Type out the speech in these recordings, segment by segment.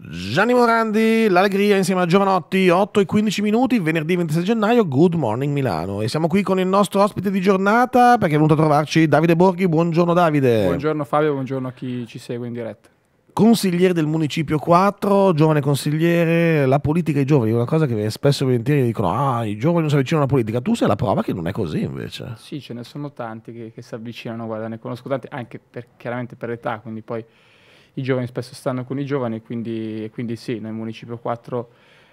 Gianni Morandi, l'allegria insieme a Giovanotti, 8 e 15 minuti, venerdì 26 gennaio, Good Morning Milano. E siamo qui con il nostro ospite di giornata perché è venuto a trovarci Davide Borghi. Buongiorno Davide. Buongiorno Fabio, buongiorno a chi ci segue in diretta. Consigliere del Municipio 4, giovane consigliere, la politica ai giovani, una cosa che spesso e volentieri dicono, ah, i giovani non si avvicinano alla politica, tu sei la prova che non è così invece. Sì, ce ne sono tanti che, che si avvicinano, guarda, ne conosco tanti, anche per, chiaramente per l'età, quindi poi i giovani spesso stanno con i giovani, quindi, quindi sì, nel Municipio 4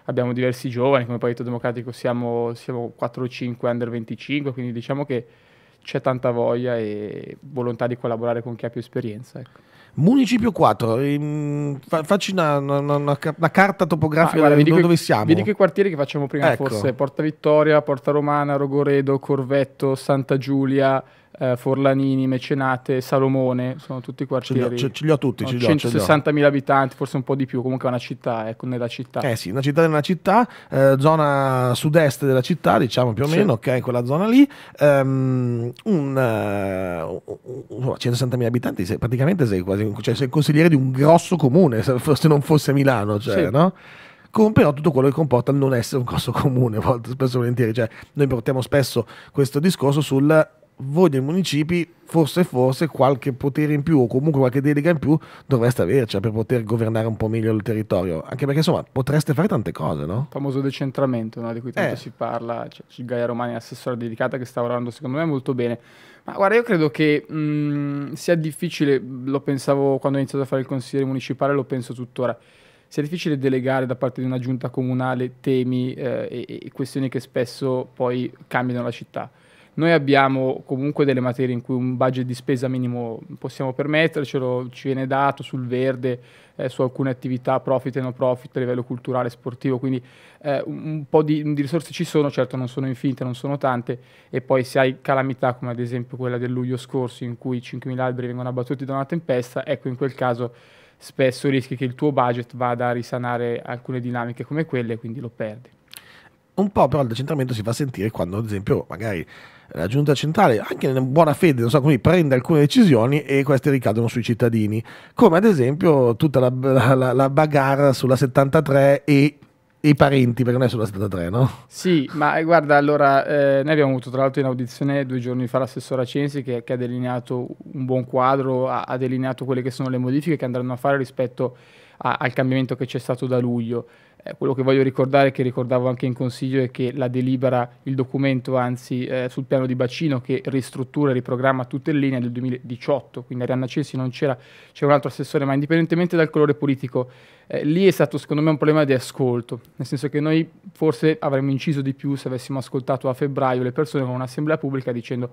abbiamo diversi giovani, come Partito Democratico siamo, siamo 4 o 5 under 25, quindi diciamo che c'è tanta voglia e volontà di collaborare con chi ha più esperienza. Ecco. Municipio 4, ehm, facci una, una, una, una, carta topografica ah, guarda, dove, dove siamo. Vedi che quartieri che facciamo prima, ecco. forse Porta Vittoria, Porta Romana, Rogoredo, Corvetto, Santa Giulia, eh, Forlanini, Mecenate, Salomone, sono tutti quartieri. Ce li ho, ce li ho tutti, no, 160.000 abitanti, forse un po' di più, comunque è una città, ecco, nella città. Eh sì, una città nella città, eh, zona sud-est della città, diciamo più o sì. meno, ok, quella zona lì. Um, un, uh, eh, 160.000 abitanti, sei, praticamente sei quasi, cioè sei consigliere di un grosso comune, se non fosse Milano, cioè, sì. no? con però tutto quello che comporta non essere un costo comune, spesso e volentieri. Cioè, noi portiamo spesso questo discorso sul voi dei municipi forse forse qualche potere in più o comunque qualche delega in più dovreste avercela eh, per poter governare un po' meglio il territorio anche perché insomma potreste fare tante cose no? il famoso decentramento no? di cui tanto eh. si parla cioè, Gaia Romani è assessore dedicata che sta lavorando secondo me molto bene ma guarda io credo che mh, sia difficile lo pensavo quando ho iniziato a fare il consigliere municipale lo penso tuttora sia difficile delegare da parte di una giunta comunale temi eh, e, e questioni che spesso poi cambiano la città noi abbiamo comunque delle materie in cui un budget di spesa minimo possiamo permettercelo, ci viene dato sul verde, eh, su alcune attività profit e no profit a livello culturale, sportivo, quindi eh, un po' di, di, risorse ci sono, certo non sono infinite, non sono tante, e poi se hai calamità come ad esempio quella del luglio scorso in cui 5.000 alberi vengono abbattuti da una tempesta, ecco in quel caso spesso rischi che il tuo budget vada a risanare alcune dinamiche come quelle e quindi lo perdi. Un po' però il decentramento si fa sentire quando ad esempio magari la giunta centrale, anche in buona fede, non so come, prende alcune decisioni e queste ricadono sui cittadini, come ad esempio tutta la, la, la bagarra sulla 73 e i parenti, perché non è sulla 73, no? Sì, ma eh, guarda, allora, eh, noi abbiamo avuto tra l'altro in audizione due giorni fa l'assessore Censi che, che, ha delineato un buon quadro, ha, ha, delineato quelle che sono le modifiche che andranno a fare rispetto a, al cambiamento che c'è stato da luglio. Eh, quello che voglio ricordare, che ricordavo anche in consiglio, è che la delibera, il documento anzi eh, sul piano di bacino che ristruttura e riprogramma tutte le linee del 2018, quindi Arianna Cesi non c'era, c'è un altro assessore, ma indipendentemente dal colore politico, eh, lì è stato secondo me un problema di ascolto, nel senso che noi forse avremmo inciso di più se avessimo ascoltato a febbraio le persone con un'assemblea pubblica dicendo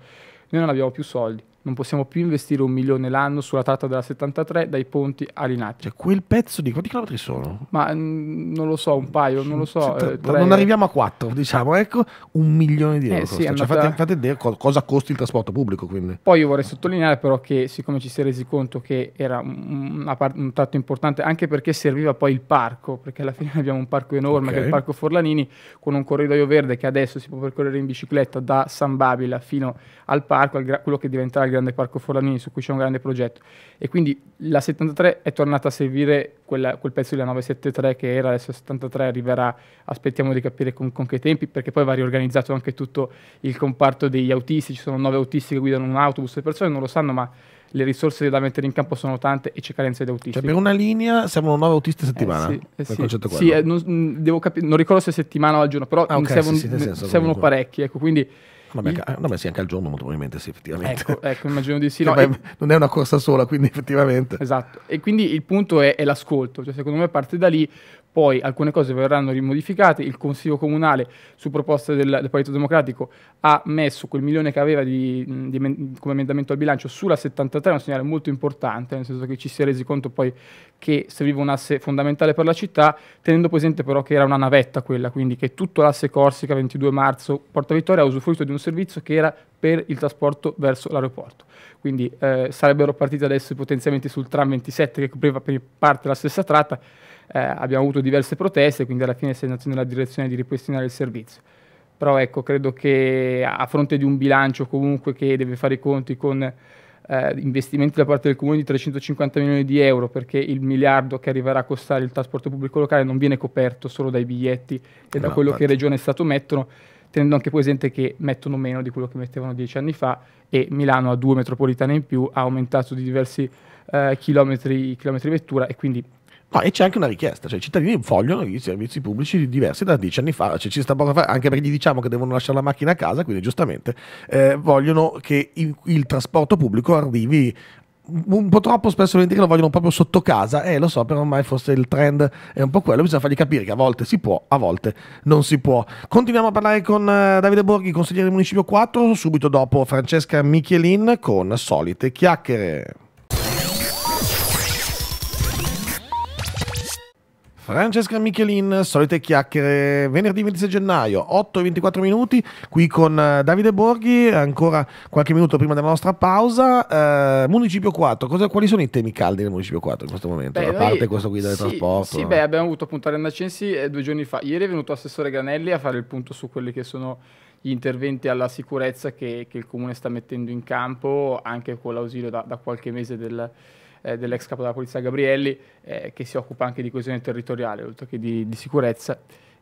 noi non abbiamo più soldi non possiamo più investire un milione l'anno sulla tratta della 73 dai ponti a Linate. Cioè, quel pezzo di quanti chilometri sono? Ma mh, mm, non lo so, un paio, non lo so. Sì, cioè, eh, Non arriviamo a quattro, diciamo, ecco, un milione di eh, euro. sì, cioè, fate, fate, vedere cosa costa il trasporto pubblico. Quindi. Poi io vorrei sottolineare però che siccome ci si è resi conto che era un, part- un tratto importante, anche perché serviva poi il parco, perché alla fine abbiamo un parco enorme, okay. che è il Parco Forlanini, con un corridoio verde che adesso si può percorrere in bicicletta da San Babila fino al parco, al gra- quello che diventerà il grande parco Forlanini su cui c'è un grande progetto e quindi la 73 è tornata a servire quella, quel pezzo della 973 che era, adesso 73 arriverà, aspettiamo di capire con, con, che tempi perché poi va riorganizzato anche tutto il comparto degli autisti, ci sono nove autisti che guidano un autobus, le persone non lo sanno ma le risorse da mettere in campo sono tante e c'è carenza di autisti. Cioè per una linea servono nove autisti a eh, settimana. Eh sì, eh sì, sì eh, non, mm, non, ricordo se settimana o al giorno, però ah, okay, servono, sì, servono parecchi. Ecco, quindi Vabbè, il... Mm. ah, vabbè, sì, anche al giorno molto probabilmente sì, effettivamente. Ecco, ecco immagino di sì. No, poi... Non è una corsa sola, quindi effettivamente. Esatto, e quindi il punto è, è l'ascolto, cioè secondo me parte da lì, poi alcune cose verranno rimodificate, il Consiglio Comunale su proposta del, del Partito Democratico ha messo quel milione che aveva di, di, come emendamento al bilancio sulla 73, è un segnale molto importante, nel senso che ci si è resi conto poi che serviva un asse fondamentale per la città, tenendo presente però che era una navetta quella, quindi che tutto l'asse Corsica 22 marzo Porta Vittoria ha usufruito di un servizio che era per il trasporto verso l'aeroporto. Quindi eh, sarebbero partiti adesso i potenziamenti sul tram 27 che copriva per parte la stessa tratta, eh, abbiamo avuto diverse proteste, quindi alla fine si è andato nella direzione di ripristinare il servizio. Però ecco, credo che a fronte di un bilancio comunque che deve fare i conti con eh, investimenti da parte del comune di 350 milioni di euro, perché il miliardo che arriverà a costare il trasporto pubblico locale non viene coperto solo dai biglietti e no, da quello infatti. che Regione e Stato mettono, tenendo anche presente che mettono meno di quello che mettevano dieci anni fa e Milano ha due metropolitane in più, ha aumentato di diversi eh, chilometri, chilometri vettura e quindi No, e c'è anche una richiesta, cioè i cittadini vogliono i servizi pubblici diversi da dieci anni fa, cioè, ci sta poco a fare, anche perché gli diciamo che devono lasciare la macchina a casa, quindi giustamente eh, vogliono che il, il trasporto pubblico arrivi un po' troppo spesso lo vogliono proprio sotto casa eh, lo so però ormai forse il trend è un po' quello bisogna fargli capire che a volte si può a volte non si può continuiamo a parlare con eh, Davide Borghi consigliere del municipio 4 subito dopo Francesca Michelin con solite chiacchiere Francesca Michelin, solite chiacchiere, venerdì 26 gennaio, 8 e 24 minuti, qui con eh, Davide Borghi, ancora qualche minuto prima della nostra pausa. Eh, municipio 4, cosa, quali sono i temi caldi del Municipio 4 in questo momento? Beh, a parte noi, questo qui del trasporto? Sì, no? Eh. beh, abbiamo avuto appunto Arianna Censi eh, due giorni fa. Ieri è venuto Assessore Granelli a fare il punto su quelli che sono gli interventi alla sicurezza che, che il Comune sta mettendo in campo, anche con l'ausilio da, da qualche mese del eh, dell'ex capo della polizia Gabrielli, eh, che si occupa anche di coesione territoriale, oltre che di, di sicurezza.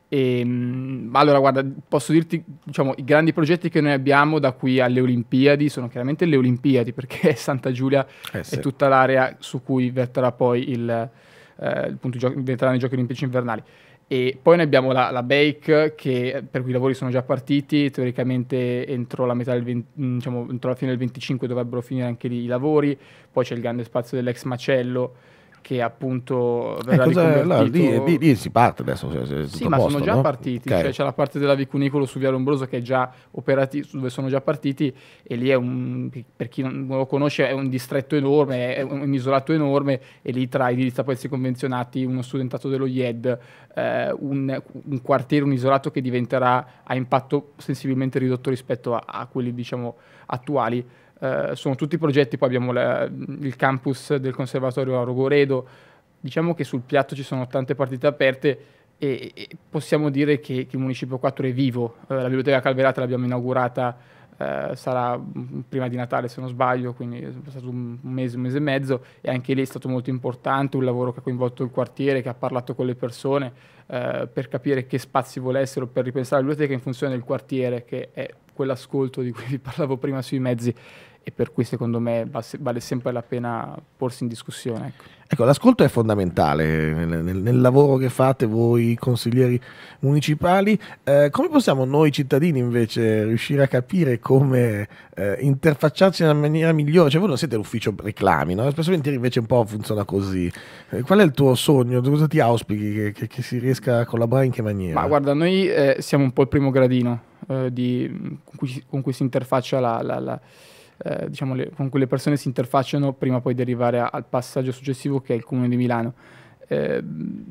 E, mh, mm, allora, guarda, posso dirti, diciamo, i grandi progetti che noi abbiamo da qui alle Olimpiadi sono chiaramente le Olimpiadi, perché Santa Giulia eh sì. è tutta l'area su cui verterà poi il, eh, il punto gio- verteranno i giochi olimpici invernali. E poi ne abbiamo la, la Bake, che, eh, per cui i lavori sono già partiti, teoricamente entro la, 20, mm, diciamo, entro la fine del 25 dovrebbero finire anche lì i lavori, poi c'è il grande spazio dell'ex macello, che appunto eh, verrà eh, cosa, lì, lì, lì, si parte adesso. Cioè, sì, ma posto, sono già no? partiti, okay. cioè, c'è la parte della vicunicolo su Via Lombroso che è già operativa, dove sono già partiti e lì è un, per chi non lo conosce, è un distretto enorme, è un, isolato enorme e lì tra i edilizia pezzi convenzionati, uno studentato dello IED, eh, un, un, quartiere, un isolato che diventerà a impatto sensibilmente ridotto rispetto a, a quelli diciamo attuali. Eh, sono tutti progetti, poi abbiamo la, il campus del conservatorio a Rogoredo, diciamo che sul piatto ci sono tante partite aperte e, e possiamo dire che, che, il Municipio 4 è vivo, eh, la biblioteca Calverata l'abbiamo inaugurata eh, sarà prima di Natale se non sbaglio, quindi è passato un mese, un mese e mezzo e anche lì è stato molto importante un lavoro che ha coinvolto il quartiere, che ha parlato con le persone eh, per capire che spazi volessero, per ripensare la biblioteca in funzione del quartiere, che è quell'ascolto di cui vi parlavo prima sui mezzi e per cui secondo me vale sempre la pena porsi in discussione. Ecco, ecco l'ascolto è fondamentale nel, nel, nel, lavoro che fate voi consiglieri municipali. Eh, come possiamo noi cittadini invece riuscire a capire come eh, interfacciarci nella maniera migliore? Cioè voi non siete l'ufficio reclami, no? spesso invece un po' funziona così. Eh, qual è il tuo sogno? Cosa ti auspichi che, che, che, si riesca a collaborare in che maniera? Ma guarda, noi eh, siamo un po' il primo gradino eh, di, con, cui, con, cui, si interfaccia la, la, la eh, diciamo le, con cui le persone si interfacciano prima poi di arrivare a, al passaggio successivo che è il Comune di Milano. Eh,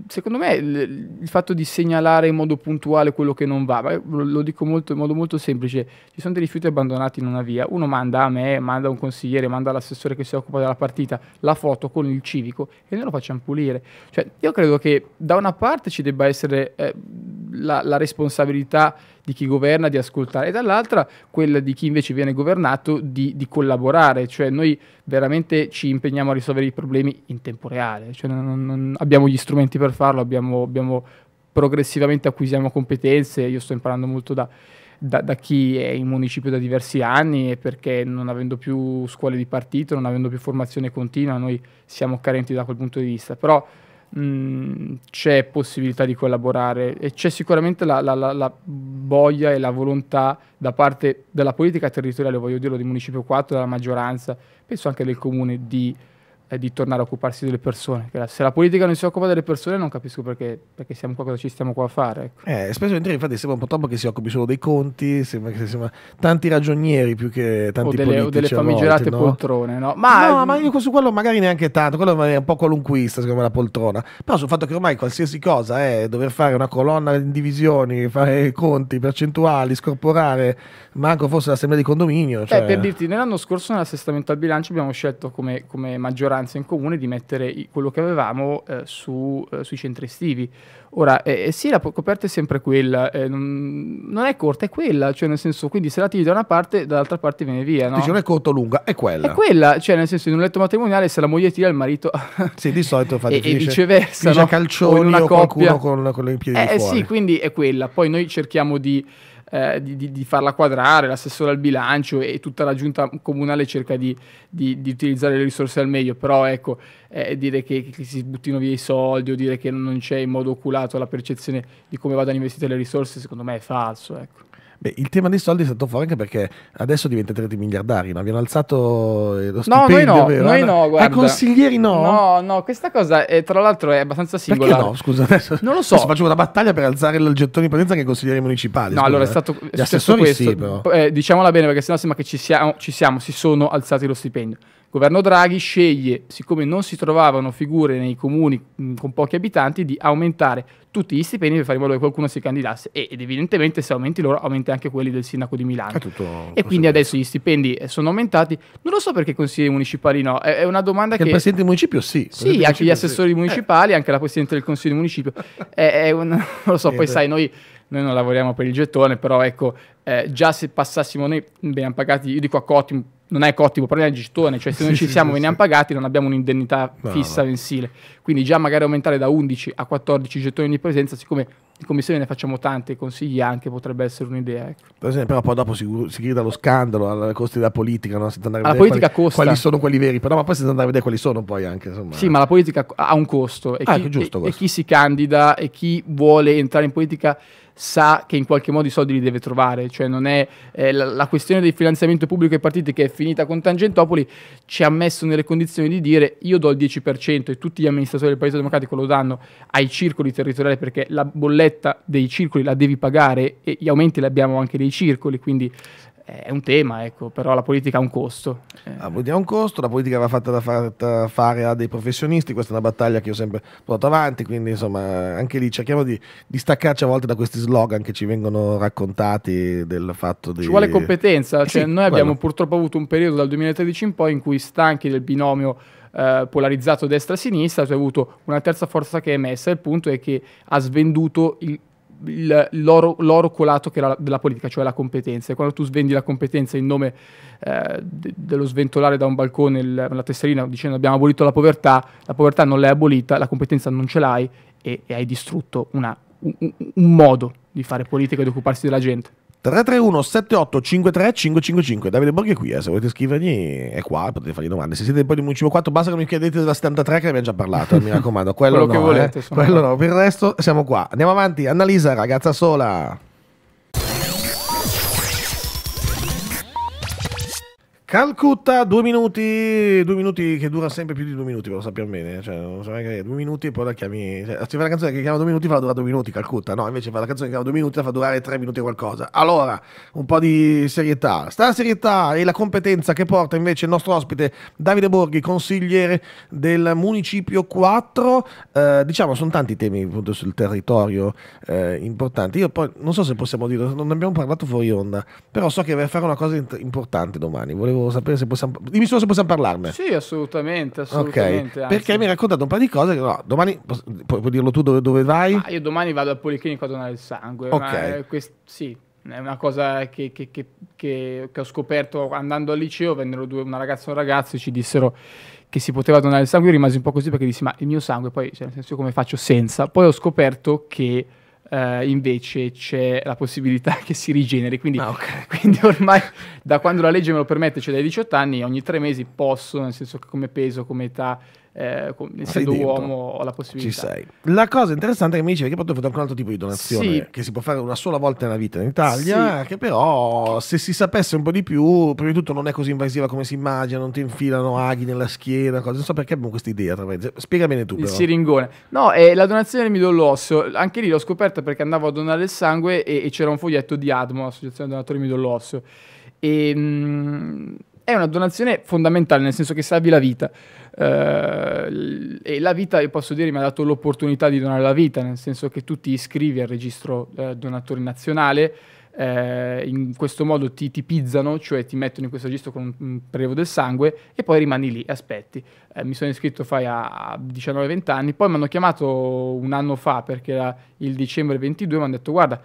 secondo me il, fatto di segnalare in modo puntuale quello che non va, lo, lo dico molto, in modo molto semplice, ci sono dei rifiuti abbandonati in una via, uno manda a me, manda a un consigliere, manda all'assessore che si occupa della partita la foto con il civico e noi lo facciamo pulire. Cioè, io credo che da una parte ci debba essere... Eh, la, la, responsabilità di chi governa di ascoltare e dall'altra quella di chi invece viene governato di, di collaborare, cioè noi veramente ci impegniamo a risolvere i problemi in tempo reale, cioè non, non abbiamo gli strumenti per farlo, abbiamo, abbiamo progressivamente acquisiamo competenze, io sto imparando molto da, da, da, chi è in municipio da diversi anni e perché non avendo più scuole di partito, non avendo più formazione continua, noi siamo carenti da quel punto di vista. Però Mm, c'è possibilità di collaborare e c'è sicuramente la, la, la, la, voglia e la volontà da parte della politica territoriale, voglio dirlo, del Municipio 4, della maggioranza, penso anche del comune, di è di tornare a occuparsi delle persone. Se la politica non si occupa delle persone, non capisco perché, perché siamo qua, cosa ci stiamo qua a fare. Ecco. Eh, spesso infatti sembra un po' troppo che si occupi solo dei conti, sembra che siamo tanti ragionieri più che tanti o delle, politici. O delle famigerate volte, no? poltrone, no? Ma, no, ma io su quello magari neanche tanto, quello è un po' qualunquista, secondo me, la poltrona. Però sul fatto che ormai qualsiasi cosa è dover fare una colonna in divisioni, fare conti, percentuali, scorporare, manco forse l'assemblea di condominio. Eh, cioè... Eh, per dirti, nell'anno scorso nell'assestamento al bilancio abbiamo scelto come, come maggioranza minoranza in comune di mettere quello che avevamo eh, su, eh, sui centri estivi. Ora, eh, eh sì, la coperta è sempre quella, eh, non, non, è corta, è quella, cioè nel senso, quindi se la tiri da una parte, dall'altra parte viene via. No? Dici, non è corta o lunga, è quella. È quella, cioè nel senso, in un letto matrimoniale se la moglie tira il marito... sì, di solito fa e, finisce, e viceversa, no? calcioni o, in una o qualcuno con, con le piedi eh, fuori. Eh sì, quindi è quella. Poi noi cerchiamo di eh, di, di, di, farla quadrare, l'assessore al bilancio e tutta la giunta comunale cerca di, di utilizzare le risorse al meglio, però ecco, eh, dire che, che, si buttino via i soldi o dire che non c'è in modo oculato la percezione di come vadano investite le risorse, secondo me è falso. Ecco. Beh, il tema dei soldi è stato fuori anche perché adesso diventerete miliardari, no? Vi alzato eh, lo stipendio, No, noi no, vero? noi no, guarda. Ai consiglieri no? No, no, questa cosa è, tra l'altro è abbastanza singolare. Perché no, scusa, adesso Non lo so. Adesso faccio una battaglia per alzare il gettone di presenza che i consiglieri municipali. No, scusa, allora è eh. stato Gli assessori questo. sì, però. Eh, diciamola bene perché sennò sembra che ci siamo, ci siamo, si sono alzati lo stipendio governo Draghi sceglie, siccome non si trovavano figure nei comuni con pochi abitanti, di aumentare tutti gli stipendi per fare in modo che qualcuno si candidasse ed evidentemente se aumenti loro aumenta anche quelli del sindaco di Milano. E quindi adesso gli stipendi eh, sono aumentati. Non lo so perché i consigli municipali no, è, una domanda che... che... Il presidente del municipio sì. Sì, anche gli assessori sì. municipali, anche la presidente del consiglio di municipio. è, è un... Non lo so, sì, eh, poi beh. sai, noi noi non lavoriamo per il gettone, però ecco, eh, già se passassimo noi, ben pagati, io dico a Cotti non è Cottimo, però è il gestone, cioè se noi sì, ci sì, siamo sì, veniamo pagati non abbiamo un'indennità fissa no. mensile, quindi già magari aumentare da 11 a 14 gettoni di presenza, siccome in commissione ne facciamo tante, consigli anche, potrebbe essere un'idea. Ecco. Per esempio, però poi dopo si, si grida allo scandalo, alle costi della politica, no? senza andare a vedere quali, costa. quali sono quelli veri, però ma poi senza andare a vedere quali sono poi anche. Insomma. Sì, ma la politica ha un costo e, ah, chi, e, e chi si candida e chi vuole entrare in politica sa che in qualche modo i soldi li deve trovare, cioè non è eh, la, la, questione del finanziamento pubblico ai partiti che è finita con Tangentopoli ci ha messo nelle condizioni di dire io do il 10% e tutti gli amministratori del Paese Democratico lo danno ai circoli territoriali perché la bolletta dei circoli la devi pagare e gli aumenti li abbiamo anche dei circoli, quindi eh, è un tema, ecco, però la politica ha un costo. La ah, politica ha un costo, la politica va fatta da fare a dei professionisti, questa è una battaglia che io sempre porto avanti, quindi insomma anche lì cerchiamo di, di staccarci a volte da questi slogan che ci vengono raccontati del fatto di... Ci vuole competenza, eh cioè, sì, noi quello. abbiamo purtroppo avuto un periodo dal 2013 in poi in cui stanchi del binomio eh, polarizzato destra-sinistra, tu hai avuto una terza forza che è emessa, il punto è che ha svenduto il il, l'oro, l'oro colato la, della politica, cioè la competenza. E quando tu svendi la competenza in nome eh, de, dello sventolare da un balcone il, la tesserina dicendo abbiamo abolito la povertà, la povertà non l'hai abolita, la competenza non ce l'hai e, e hai distrutto una, un, un modo di fare politica e di occuparsi della gente. 331 78 53 555 Davide Borghi è qui, eh. se volete scrivergli è qua, potete fargli domande. Se siete poi di Municipio 4 basta che mi chiedete della 73 che ne abbiamo già parlato, eh, mi raccomando, quello, quello no, che volete, eh. quello no, per il resto siamo qua. Andiamo avanti, Annalisa, ragazza sola. Calcutta, due minuti, due minuti che dura sempre più di due minuti, lo sappiamo bene, cioè, non so neanche, due minuti e poi la chiami, cioè, se fa la canzone che chiama due minuti fa durare due minuti, Calcutta, no, invece fa la canzone che chiama due minuti la fa durare tre minuti e qualcosa. Allora, un po' di serietà, sta la serietà e la competenza che porta invece il nostro ospite Davide Borghi, consigliere del Municipio 4, eh, diciamo sono tanti temi appunto sul territorio eh, importanti, io poi non so se possiamo dire, non abbiamo parlato fuori onda, però so che vai a fare una cosa importante domani, volevo volevo sapere se possiamo. Dimmi solo se possiamo parlarne. Sì, assolutamente. assolutamente okay. Perché mi hai raccontato un paio di cose. Che, no, domani pu- puoi, dirlo tu dove, dove vai? Ah, io domani vado al Policlinico a donare il sangue. Ok. Quest- sì, è una cosa che, che, che, che, ho scoperto andando al liceo, vennero due, una ragazza e un ragazzo e ci dissero che si poteva donare il sangue, io rimasi un po' così perché dissi ma il mio sangue, poi cioè, nel senso come faccio senza? Poi ho scoperto che Uh, invece c'è la possibilità che si rigeneri. Quindi, ah, okay. quindi, ormai da quando la legge me lo permette, cioè dai 18 anni, ogni tre mesi posso, nel senso che come peso, come età, eh, essendo uomo ho la possibilità. Ci sei. La cosa interessante è che mi dicevi che poi ho fatto anche un altro tipo di donazione sì. che si può fare una sola volta nella vita in Italia, sì. che però se si sapesse un po' di più, prima di tutto non è così invasiva come si immagina, non ti infilano aghi nella schiena, cose. non so perché abbiamo questa idea. Spiega bene tu. Il però. siringone. No, è eh, la donazione del midollo osseo, anche lì l'ho scoperta perché andavo a donare il sangue e, e c'era un foglietto di ADMO, Associazione Donatori Midollo Osseo. E, ehm, mh, è una donazione fondamentale, nel senso che salvi la vita. Uh, e la vita, io posso dire, mi ha dato l'opportunità di donare la vita, nel senso che tu ti iscrivi al registro uh, donatori nazionale, uh, in questo modo ti tipizzano, cioè ti mettono in questo registro con un prelevo del sangue e poi rimani lì, aspetti. mi sono iscritto fai a 19-20 anni, poi mi hanno chiamato un anno fa, perché era il dicembre 22, mi hanno detto guarda,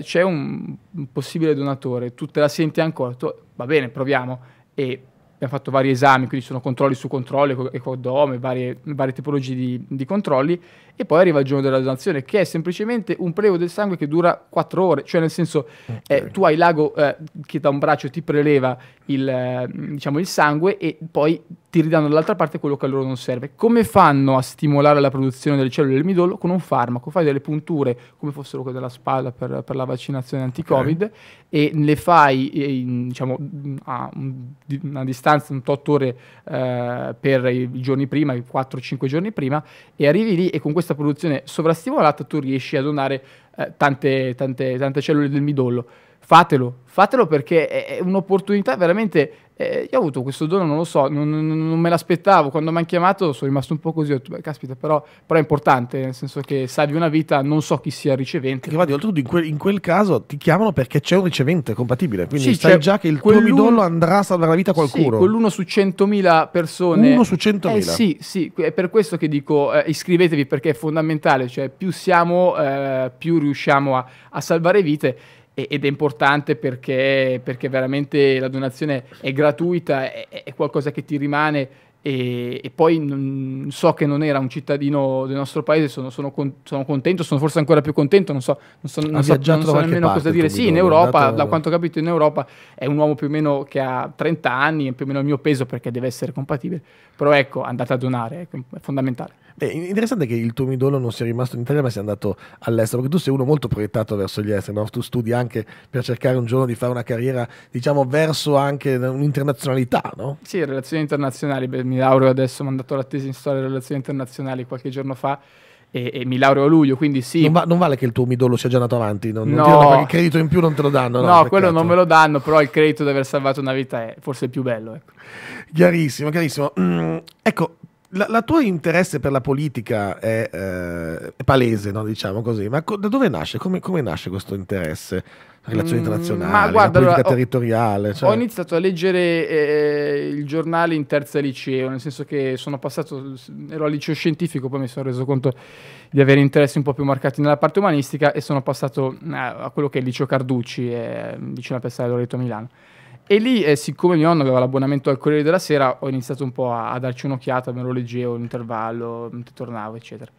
c'è un, un possibile donatore, tu te la senti ancora? Tu, va bene, proviamo e abbiamo fatto vari esami, quindi sono controlli su controlli, ecodome, varie, varie tipologie di, di controlli e poi arriva il giorno della donazione, che è semplicemente un prelevo del sangue che dura 4 ore, cioè nel senso mm, eh, okay. eh, tu hai l'ago eh, che da un braccio ti preleva il, eh, diciamo, il sangue e poi ti ridanno dall'altra parte quello che a loro non serve. Come fanno a stimolare la produzione delle cellule del midollo? Con un farmaco, fai delle punture come fossero quelle della spalla per, per la vaccinazione anti-Covid okay. e le fai eh, in, diciamo, a una distanza, 8 ore eh, per i giorni prima, 4-5 giorni prima e arrivi lì e con questa questa produzione sovrastimolata tu riesci a donare eh, tante, tante, tante cellule del midollo. Fatelo, fatelo perché è un'opportunità veramente eh, io ho avuto questo dono, non lo so, non, non me l'aspettavo. Quando mi hanno chiamato sono rimasto un po' così, ho detto, beh, caspita, però, però, è importante, nel senso che salvi una vita, non so chi sia il ricevente. Che va di oltretutto, in, quel, in quel caso ti chiamano perché c'è un ricevente compatibile, quindi sì, sai già che il tuo midollo andrà a salvare la vita a qualcuno. Sì, quell'uno su 100.000 persone. Uno su 100.000? Eh, sì, sì, è per questo che dico eh, iscrivetevi perché è fondamentale, cioè più siamo, eh, più riusciamo a, a salvare vite ed è importante perché, perché, veramente la donazione è gratuita, è, è qualcosa che ti rimane e, e poi non, so che non era un cittadino del nostro paese, sono, sono, con, sono contento, sono forse ancora più contento, non so, non so, non so, non so nemmeno parte, cosa dire. Sì, in Europa, andato... da quanto ho capito in Europa è un uomo più o meno che ha 30 anni, è più o meno il mio peso perché deve essere compatibile, però ecco, andate a donare, ecco, è fondamentale. È eh, interessante che il tuo midollo non sia rimasto in Italia ma sia andato all'estero, perché tu sei uno molto proiettato verso gli esteri, no? tu studi anche per cercare un giorno di fare una carriera, diciamo, verso anche un'internazionalità, no? Sì, relazioni internazionali, Beh, mi laureo adesso, ho mandato la tesi in storia delle relazioni internazionali qualche giorno fa. E, e, mi laureo a luglio, quindi sì. Non, va, non, vale che il tuo midollo sia già andato avanti, non, no. non danno, il credito in più non te lo danno. No, no quello non me lo danno, però il credito di aver salvato una vita è forse il più bello. Ecco. Chiarissimo, chiarissimo. Mm, ecco, la, la tua interesse per la politica è, eh, è palese, no? diciamo così, ma co- da dove nasce? Come, come nasce questo interesse? Relazioni internazionali, mm, ma guarda, politica allora, territoriale. Ho, cioè... ho iniziato a leggere eh, eh, il giornale in terza liceo, nel senso che sono passato, ero al liceo scientifico, poi mi sono reso conto di avere interessi un po' più marcati nella parte umanistica e sono passato a, eh, a quello che è il liceo Carducci, eh, vicino a Piazzale Loreto a Milano. E lì, eh, siccome mio nonno aveva l'abbonamento al Corriere della Sera, ho iniziato un po' a, a darci un'occhiata, me lo leggevo in intervallo, tornavo, eccetera.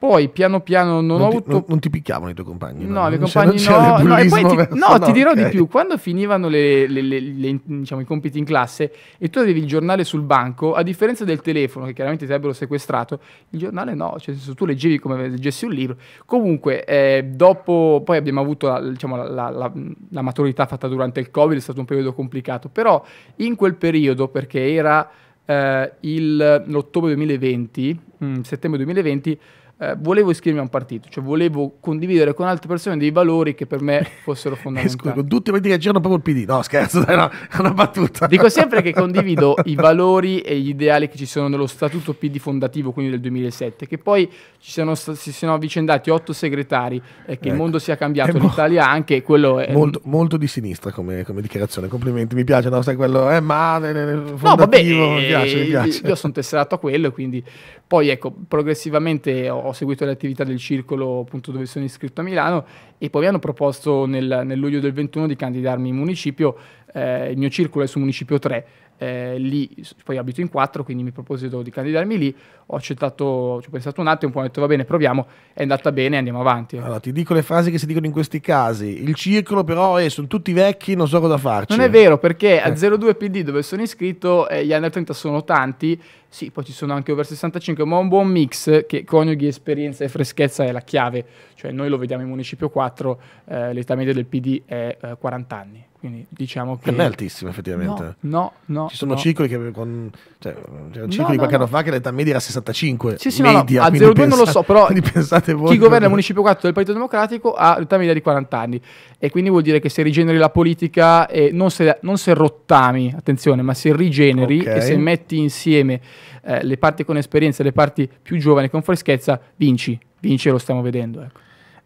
Poi piano piano non, non ho ti, avuto... Non, non, ti picchiavano i tuoi compagni? No, i miei compagni no. no, e poi ti, no, ti dirò okay. di più, quando finivano le, le, le, diciamo, i compiti in classe e tu avevi il giornale sul banco, a differenza del telefono, che chiaramente ti avrebbero sequestrato, il giornale no, cioè se tu leggevi come leggessi un libro. Comunque, eh, dopo, poi abbiamo avuto la, diciamo, la, la, la maturità fatta durante il Covid, è stato un periodo complicato, però in quel periodo, perché era... Uh, il, l'ottobre 2020, mh, mm, settembre 2020, eh, volevo iscrivermi a un partito, cioè volevo condividere con altre persone dei valori che per me fossero eh, fondamentali. Scusa, con tutti i partiti che girano proprio il PD, no scherzo, è una battuta. Dico sempre che condivido i valori e gli ideali che ci sono nello statuto PD fondativo, quindi del 2007, che poi sono, si siano avvicendati otto segretari, eh, che ecco. il mondo sia cambiato, mo- l'Italia anche, quello è... Molto, molto di sinistra come, come, dichiarazione, complimenti, mi piace, no, sai quello, eh, ma... Eh, eh, no, vabbè, mi piace, mi piace. Io sono tesserato a quello, e quindi poi ecco, progressivamente ho ho seguito le attività del circolo appunto dove sono iscritto a Milano e poi mi hanno proposto nel, nel luglio del 21 di candidarmi in municipio, eh, il mio circolo è su municipio 3, eh, lì, poi abito in quattro, quindi mi proposito di candidarmi lì, ho accettato, ci ho pensato un attimo, poi ho detto va bene, proviamo, è andata bene, andiamo avanti. Allora, ti dico le frasi che si dicono in questi casi, il circolo però è, sono tutti vecchi, non so cosa farci. Non è vero, perché a 02 eh. PD dove sono iscritto, eh, gli under 30 sono tanti, sì, poi ci sono anche over 65, ma un buon mix che coniughi esperienza e freschezza è la chiave, cioè noi lo vediamo in Municipio 4, eh, l'età media del PD è eh, 40 anni. Quindi diciamo che... Non è altissimo effettivamente. No, no, no Ci sono no. cicli che... Con, cioè, c'era un ciclo no, di qualche anno fa che l'età media era 65. Sì, sì, media, no, a 02 non lo so, però chi governa il Municipio 4 del Partito Democratico ha l'età media di 40 anni. E quindi vuol dire che se rigeneri la politica, e eh, non, se, non se rottami, attenzione, ma se rigeneri okay. e se metti insieme eh, le parti con esperienza le parti più giovani con freschezza, vinci. Vinci e lo stiamo vedendo, ecco.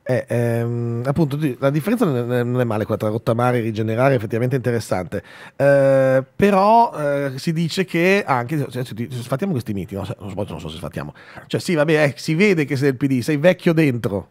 Eh, ehm, appunto, la differenza non è male tra rottamare e rigenerare, è effettivamente interessante. Eh, però eh, si dice che anche cioè, sfattiamo questi miti, no? non so se sfattiamo. Cioè, sì, vabbè, eh, si vede che sei del PD, sei vecchio dentro.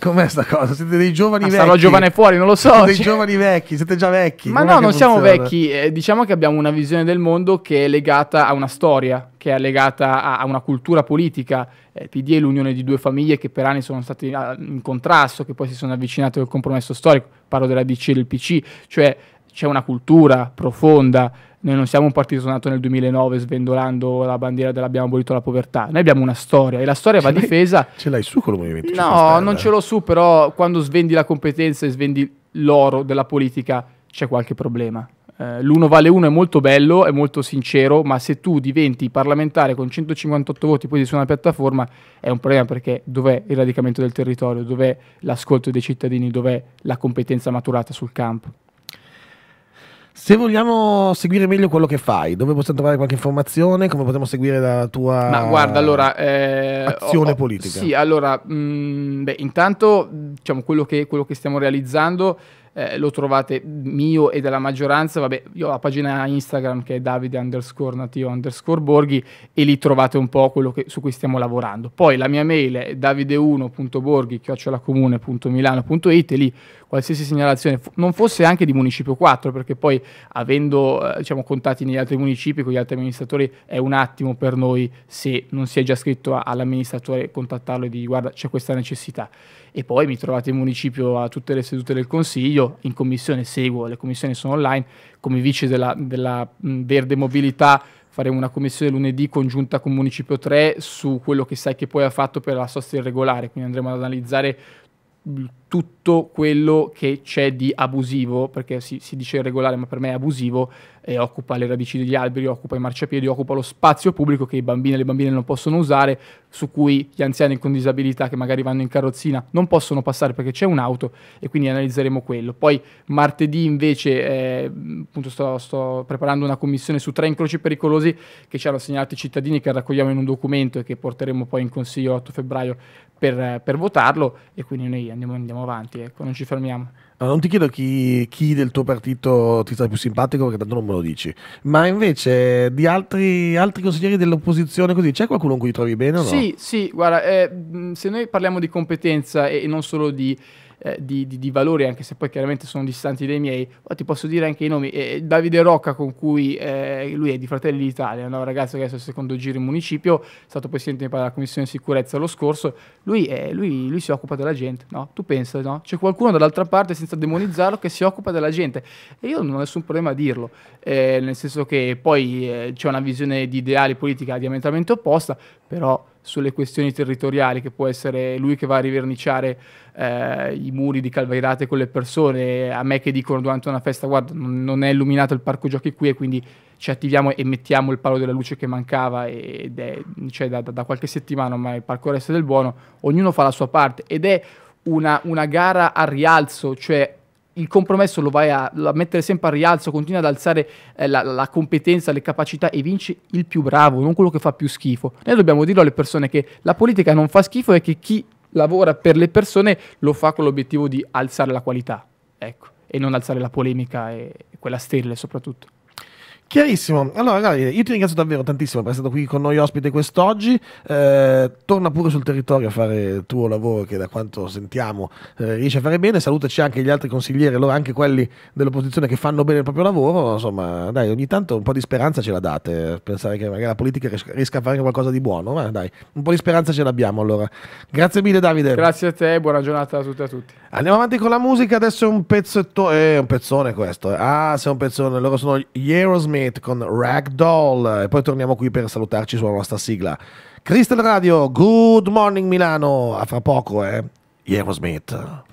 Com'è sta cosa? Siete dei giovani ah, vecchi. Sarò giovane fuori, non lo so. Siete dei cioè... giovani vecchi, siete già vecchi. Ma Com'è no, non funziona? siamo vecchi. Eh, diciamo che abbiamo una visione del mondo che è legata a una storia, che è legata a, a una cultura politica eh, PD è l'unione di due famiglie che per anni sono state ah, in contrasto, che poi si sono avvicinate al compromesso storico, parlo della DC e del PC, cioè c'è una cultura profonda, noi non siamo un partito nato nel 2009 svendolando la bandiera dell'abbiamo abolito la povertà, noi abbiamo una storia e la storia ce va difesa. Ce l'hai su con il movimento? No, non ce l'ho su, però quando svendi la competenza e svendi l'oro della politica c'è qualche problema. Eh, l'uno vale uno è molto bello, è molto sincero, ma se tu diventi parlamentare con 158 voti poi su una piattaforma è un problema perché dov'è il radicamento del territorio, dov'è l'ascolto dei cittadini, dov'è la competenza maturata sul campo. Se vogliamo seguire meglio quello che fai, dove possiamo trovare qualche informazione? Come potremmo seguire la tua Ma guarda, allora, eh, azione oh, politica? Sì, allora, mh, mm, beh, intanto diciamo, quello, che, quello che stiamo realizzando eh, lo trovate mio e della maggioranza, vabbè, io ho la pagina Instagram che è davide underscore natio underscore borghi e lì trovate un po' quello che, su cui stiamo lavorando. Poi la mia mail è davide1.borghi chiocciolacomune.milano.it e lì qualsiasi segnalazione, non fosse anche di Municipio 4, perché poi avendo eh, diciamo, contatti negli altri municipi con gli altri amministratori è un attimo per noi se non si è già scritto all'amministratore contattarlo e dire guarda c'è questa necessità e poi mi trovate in municipio a tutte le sedute del consiglio, in commissione seguo, le commissioni sono online, come vice della, della Verde Mobilità faremo una commissione lunedì congiunta con Municipio 3 su quello che sai che poi ha fatto per la sosta irregolare, quindi andremo ad analizzare tutto quello che c'è di abusivo, perché si, si, dice irregolare, ma per me è abusivo, eh, occupa le radici degli alberi, occupa i marciapiedi, occupa lo spazio pubblico che i bambini e le bambine non possono usare, su cui gli anziani con disabilità che magari vanno in carrozzina non possono passare perché c'è un'auto e quindi analizzeremo quello. Poi martedì invece eh, appunto sto, sto, preparando una commissione su tre incroci pericolosi che ci hanno segnalato i cittadini che raccogliamo in un documento e che porteremo poi in consiglio l'8 febbraio per, per, votarlo e quindi noi andiamo, andiamo avanti, ecco, non ci fermiamo. non ti chiedo chi, chi, del tuo partito ti sta più simpatico perché tanto non me lo dici, ma invece di altri, altri consiglieri dell'opposizione così c'è qualcuno con cui ti trovi bene o no? Sì, sì, guarda, eh, se noi parliamo di competenza e, non solo di, eh, di, di, di, valori, anche se poi chiaramente sono distanti dai miei, ti posso dire anche i nomi. Eh, eh Davide Rocca, con cui eh, lui è di Fratelli d'Italia, un no? ragazzo che adesso è al secondo giro in municipio, è stato presidente della Commissione di sicurezza lo scorso, lui, è, lui, lui, si occupa della gente, no? Tu pensa, no? C'è qualcuno dall'altra parte, senza demonizzarlo, che si occupa della gente. E io non ho nessun problema a dirlo, eh, nel senso che poi c'è una visione di ideali politica diametralmente opposta, però sulle questioni territoriali, che può essere lui che va a riverniciare eh, i muri di Calvairate con le persone, a me che dicono durante una festa guarda non è illuminato il parco giochi qui e quindi ci attiviamo e mettiamo il palo della luce che mancava ed è cioè, da, da, qualche settimana ma il parco resta del buono, ognuno fa la sua parte ed è una, una gara a rialzo, cioè il compromesso lo vai a, a, mettere sempre a rialzo, continua ad alzare eh, la, la, competenza, le capacità e vinci il più bravo, non quello che fa più schifo. Noi dobbiamo dirlo alle persone che la politica non fa schifo e che chi lavora per le persone lo fa con l'obiettivo di alzare la qualità, ecco, e non alzare la polemica e quella sterile soprattutto. Chiarissimo. Allora, ragazzi, io ti ringrazio davvero tantissimo per essere stato qui con noi ospite quest'oggi. Eh, torna pure sul territorio a fare il tuo lavoro che da quanto sentiamo eh, riesci a fare bene. Salutaci anche gli altri consiglieri, allora anche quelli dell'opposizione che fanno bene il proprio lavoro. Insomma, dai, ogni tanto un po' di speranza ce la date. Eh, pensare che magari la politica riesca a fare qualcosa di buono, ma dai, un po' di speranza ce l'abbiamo allora. Grazie mille Davide. Grazie a te, buona giornata a tutti e a tutti. Andiamo avanti con la musica, adesso è un pezzetto, eh, un pezzone questo. Eh. Ah, sei un pezzone, loro sono gli Aerosmith. Planet con Ragdoll e poi torniamo qui per salutarci sulla nostra sigla. Crystal Radio, Good Morning Milano, a fra poco eh, Aerosmith.